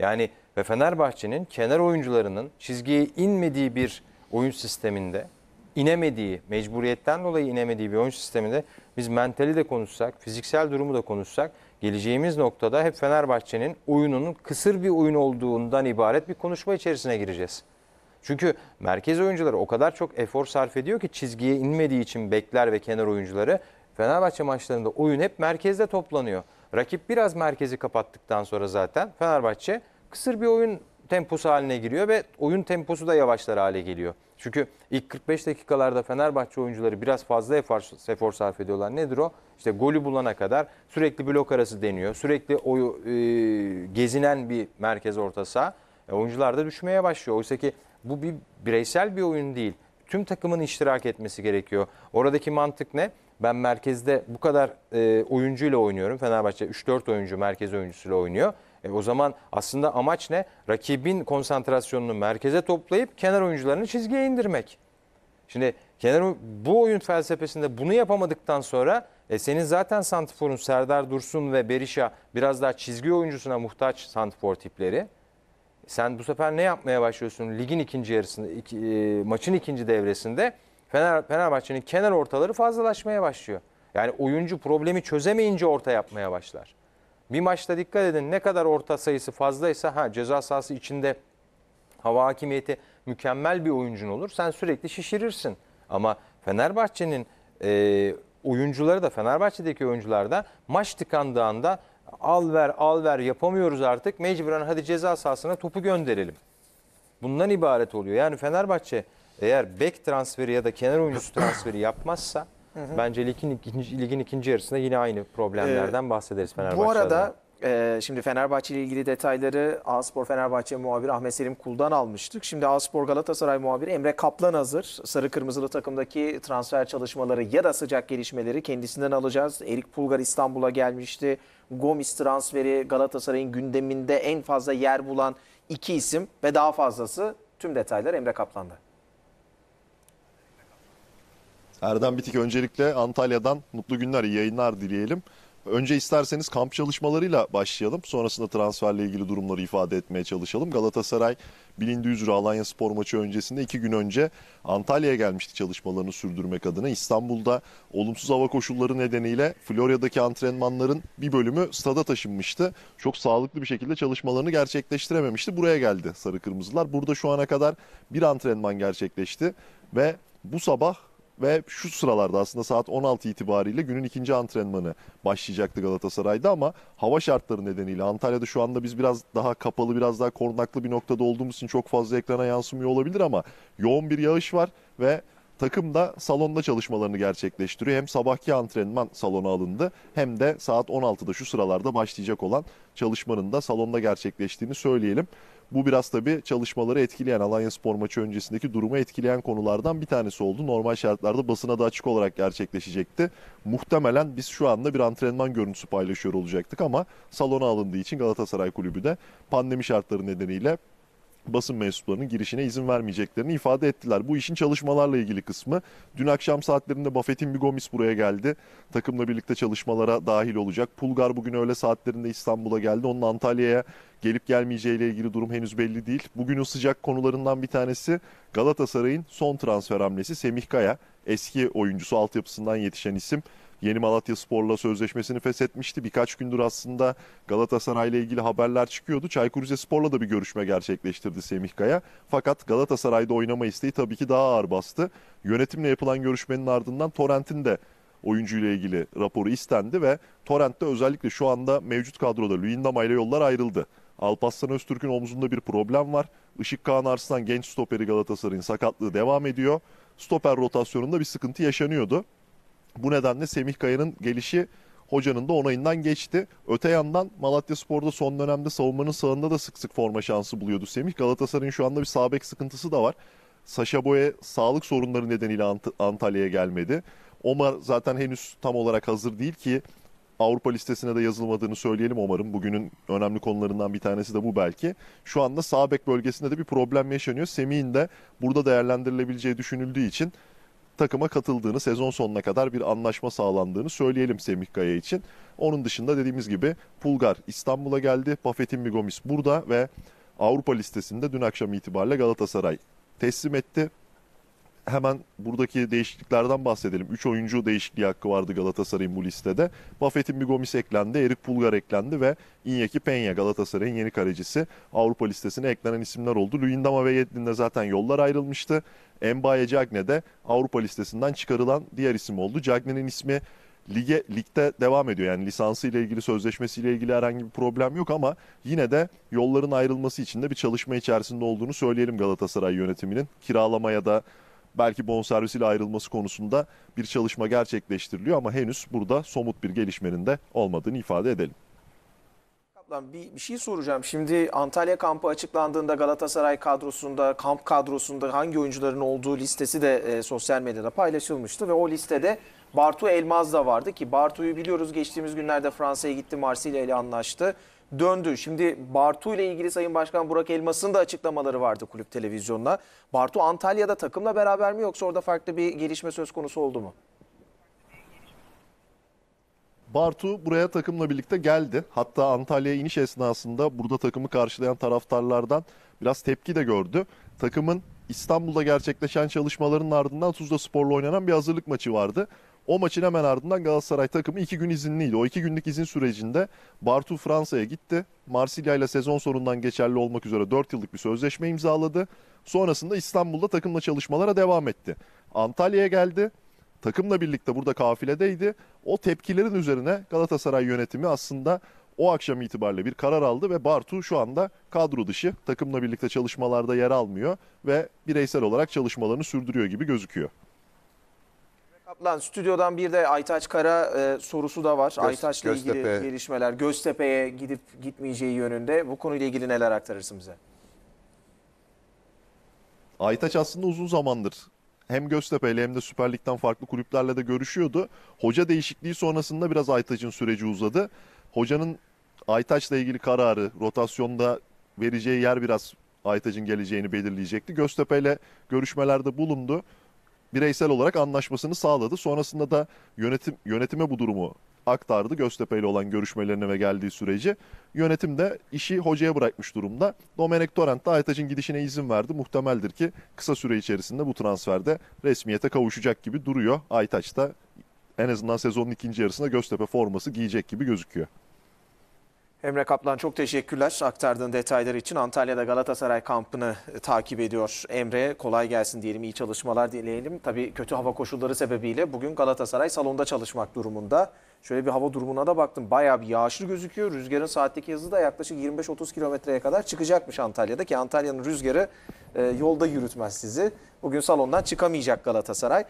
Yani ve Fenerbahçe'nin kenar oyuncularının çizgiye inmediği bir oyun sisteminde inemediği, mecburiyetten dolayı inemediği bir oyun sisteminde biz mentali de konuşsak, fiziksel durumu da konuşsak geleceğimiz noktada hep Fenerbahçe'nin oyununun kısır bir oyun olduğundan ibaret bir konuşma içerisine gireceğiz. Çünkü merkez oyuncuları o kadar çok efor sarf ediyor ki çizgiye inmediği için bekler ve kenar oyuncuları Fenerbahçe maçlarında oyun hep merkezde toplanıyor. Rakip biraz merkezi kapattıktan sonra zaten Fenerbahçe kısır bir oyun temposu haline giriyor ve oyun temposu da yavaşlar hale geliyor. Çünkü ilk 45 dakikalarda Fenerbahçe oyuncuları biraz fazla efor, efor sarf ediyorlar. Nedir o? İşte golü bulana kadar sürekli blok arası deniyor. Sürekli oyu e, gezinen bir merkez ortası saha. E, oyuncular da düşmeye başlıyor. Oysa ki bu bir bireysel bir oyun değil. Tüm takımın iştirak etmesi gerekiyor. Oradaki mantık ne? Ben merkezde bu kadar e, oyuncuyla oynuyorum. Fenerbahçe 3-4 oyuncu merkez oyuncusuyla oynuyor. E, o zaman aslında amaç ne? Rakibin konsantrasyonunu merkeze toplayıp kenar oyuncularını çizgiye indirmek. Şimdi kenar bu oyun felsefesinde bunu yapamadıktan sonra e, senin zaten santiforun Serdar Dursun ve Berisha biraz daha çizgi oyuncusuna muhtaç santifor tipleri. Sen bu sefer ne yapmaya başlıyorsun? Ligin ikinci yarısında, iki, e, maçın ikinci devresinde Fener, Fenerbahçe'nin kenar ortaları fazlalaşmaya başlıyor. Yani oyuncu problemi çözemeyince orta yapmaya başlar. Bir maçta dikkat edin ne kadar orta sayısı fazlaysa ha ceza sahası içinde hava hakimiyeti mükemmel bir oyuncun olur. Sen sürekli şişirirsin. Ama Fenerbahçe'nin e, oyuncuları da Fenerbahçe'deki oyuncular da maç tıkandığında al ver al ver yapamıyoruz artık mecburen hadi ceza sahasına topu gönderelim. Bundan ibaret oluyor. Yani Fenerbahçe eğer bek transferi ya da kenar oyuncusu transferi yapmazsa bence ligin ikinci, ligin ikinci yarısında yine aynı problemlerden ee, bahsederiz Fenerbahçe'de. Bu arada e, şimdi Fenerbahçe ile ilgili detayları Aspor Fenerbahçe muhabiri Ahmet Selim Kul'dan almıştık. Şimdi Aspor Galatasaray muhabiri Emre Kaplan hazır. Sarı Kırmızılı takımdaki transfer çalışmaları ya da sıcak gelişmeleri kendisinden alacağız. Erik Pulgar İstanbul'a gelmişti. Gomis transferi Galatasaray'ın gündeminde en fazla yer bulan iki isim ve daha fazlası. Tüm detaylar Emre Kaplan'da. Erdem Bitik öncelikle Antalya'dan mutlu günler, iyi yayınlar dileyelim. Önce isterseniz kamp çalışmalarıyla başlayalım. Sonrasında transferle ilgili durumları ifade etmeye çalışalım. Galatasaray bilindiği üzere Alanya Spor maçı öncesinde iki gün önce Antalya'ya gelmişti çalışmalarını sürdürmek adına. İstanbul'da olumsuz hava koşulları nedeniyle Florya'daki antrenmanların bir bölümü stada taşınmıştı. Çok sağlıklı bir şekilde çalışmalarını gerçekleştirememişti. Buraya geldi Sarı Kırmızılar. Burada şu ana kadar bir antrenman gerçekleşti ve bu sabah ve şu sıralarda aslında saat 16 itibariyle günün ikinci antrenmanı başlayacaktı Galatasaray'da ama hava şartları nedeniyle Antalya'da şu anda biz biraz daha kapalı biraz daha korunaklı bir noktada olduğumuz için çok fazla ekrana yansımıyor olabilir ama yoğun bir yağış var ve Takım da salonda çalışmalarını gerçekleştiriyor. Hem sabahki antrenman salonu alındı hem de saat 16'da şu sıralarda başlayacak olan çalışmanın da salonda gerçekleştiğini söyleyelim. Bu biraz tabii çalışmaları etkileyen, Alanya Spor maçı öncesindeki durumu etkileyen konulardan bir tanesi oldu. Normal şartlarda basına da açık olarak gerçekleşecekti. Muhtemelen biz şu anda bir antrenman görüntüsü paylaşıyor olacaktık ama salona alındığı için Galatasaray Kulübü de pandemi şartları nedeniyle basın mensuplarının girişine izin vermeyeceklerini ifade ettiler. Bu işin çalışmalarla ilgili kısmı. Dün akşam saatlerinde Buffett'in bir Gomis buraya geldi. Takımla birlikte çalışmalara dahil olacak. Pulgar bugün öğle saatlerinde İstanbul'a geldi. Onun Antalya'ya Gelip gelmeyeceğiyle ilgili durum henüz belli değil. Bugünün sıcak konularından bir tanesi Galatasaray'ın son transfer hamlesi Semih Kaya. Eski oyuncusu altyapısından yetişen isim. Yeni Malatya Spor'la sözleşmesini feshetmişti. Birkaç gündür aslında Galatasaray ile ilgili haberler çıkıyordu. Çaykur Rizespor'la da bir görüşme gerçekleştirdi Semih Kaya. Fakat Galatasaray'da oynama isteği tabii ki daha ağır bastı. Yönetimle yapılan görüşmenin ardından Torrent'in de oyuncuyla ilgili raporu istendi ve Torrent'te özellikle şu anda mevcut kadroda Luyendama ile yollar ayrıldı. Alparslan Öztürk'ün omzunda bir problem var. Işık Kağan Arslan genç stoperi Galatasaray'ın sakatlığı devam ediyor. Stoper rotasyonunda bir sıkıntı yaşanıyordu. Bu nedenle Semih Kaya'nın gelişi hocanın da onayından geçti. Öte yandan Malatya Spor'da son dönemde savunmanın sağında da sık sık forma şansı buluyordu Semih. Galatasaray'ın şu anda bir sağ bek sıkıntısı da var. Saşa Boye sağlık sorunları nedeniyle Ant Antalya'ya gelmedi. Omar zaten henüz tam olarak hazır değil ki Avrupa listesine de yazılmadığını söyleyelim umarım. Bugünün önemli konularından bir tanesi de bu belki. Şu anda sağ bek bölgesinde de bir problem yaşanıyor. Semih'in de burada değerlendirilebileceği düşünüldüğü için takıma katıldığını, sezon sonuna kadar bir anlaşma sağlandığını söyleyelim Semih Kaya için. Onun dışında dediğimiz gibi Pulgar İstanbul'a geldi, Pafetin Bigomis burada ve Avrupa listesinde dün akşam itibariyle Galatasaray teslim etti hemen buradaki değişikliklerden bahsedelim. 3 oyuncu değişikliği hakkı vardı Galatasaray'ın bu listede. Buffett'in bir Gomis eklendi, Erik Pulgar eklendi ve Iñaki Penya Galatasaray'ın yeni kalecisi Avrupa listesine eklenen isimler oldu. Luyendama ve Yedlin'de zaten yollar ayrılmıştı. Embaye Cagne de Avrupa listesinden çıkarılan diğer isim oldu. Cagne'nin ismi lige ligde devam ediyor. Yani lisansı ile ilgili sözleşmesi ile ilgili herhangi bir problem yok ama yine de yolların ayrılması için de bir çalışma içerisinde olduğunu söyleyelim Galatasaray yönetiminin. Kiralamaya da belki bonservisiyle ayrılması konusunda bir çalışma gerçekleştiriliyor ama henüz burada somut bir gelişmenin de olmadığını ifade edelim. bir, bir şey soracağım. Şimdi Antalya kampı açıklandığında Galatasaray kadrosunda, kamp kadrosunda hangi oyuncuların olduğu listesi de e, sosyal medyada paylaşılmıştı ve o listede Bartu Elmaz da vardı ki Bartu'yu biliyoruz geçtiğimiz günlerde Fransa'ya gitti, Marsilya ile anlaştı döndü. Şimdi Bartu ile ilgili Sayın Başkan Burak Elmas'ın da açıklamaları vardı kulüp televizyonuna. Bartu Antalya'da takımla beraber mi yoksa orada farklı bir gelişme söz konusu oldu mu? Bartu buraya takımla birlikte geldi. Hatta Antalya'ya iniş esnasında burada takımı karşılayan taraftarlardan biraz tepki de gördü. Takımın İstanbul'da gerçekleşen çalışmaların ardından Tuzla Spor'la oynanan bir hazırlık maçı vardı. O maçın hemen ardından Galatasaray takımı iki gün izinliydi. O iki günlük izin sürecinde Bartu Fransa'ya gitti. Marsilya ile sezon sonundan geçerli olmak üzere 4 yıllık bir sözleşme imzaladı. Sonrasında İstanbul'da takımla çalışmalara devam etti. Antalya'ya geldi. Takımla birlikte burada kafiledeydi. O tepkilerin üzerine Galatasaray yönetimi aslında o akşam itibariyle bir karar aldı ve Bartu şu anda kadro dışı takımla birlikte çalışmalarda yer almıyor ve bireysel olarak çalışmalarını sürdürüyor gibi gözüküyor. Lan stüdyodan bir de Aytaç Kara e, sorusu da var. Göz, Aytaç'la ilgili gelişmeler. Göztepe'ye gidip gitmeyeceği yönünde. Bu konuyla ilgili neler aktarırsın bize? Aytaç aslında uzun zamandır hem Göztepe ile hem de Süper Lig'den farklı kulüplerle de görüşüyordu. Hoca değişikliği sonrasında biraz Aytaç'ın süreci uzadı. Hocanın Aytaç'la ilgili kararı, rotasyonda vereceği yer biraz Aytaç'ın geleceğini belirleyecekti. Göztepe ile görüşmelerde bulundu bireysel olarak anlaşmasını sağladı. Sonrasında da yönetim yönetime bu durumu aktardı Göztepe ile olan görüşmelerine ve geldiği süreci. Yönetim de işi hocaya bırakmış durumda. Domenek Torrent da Aytaç'ın gidişine izin verdi. Muhtemeldir ki kısa süre içerisinde bu transferde resmiyete kavuşacak gibi duruyor. Aytaç da en azından sezonun ikinci yarısında Göztepe forması giyecek gibi gözüküyor. Emre Kaplan çok teşekkürler aktardığın detaylar için. Antalya'da Galatasaray kampını e, takip ediyor Emre. Kolay gelsin diyelim, iyi çalışmalar dileyelim. Tabii kötü hava koşulları sebebiyle bugün Galatasaray salonda çalışmak durumunda. Şöyle bir hava durumuna da baktım. Bayağı bir yağışlı gözüküyor. Rüzgarın saatteki hızı da yaklaşık 25-30 kilometreye kadar çıkacakmış Antalya'da ki Antalya'nın rüzgarı e, yolda yürütmez sizi. Bugün salondan çıkamayacak Galatasaray.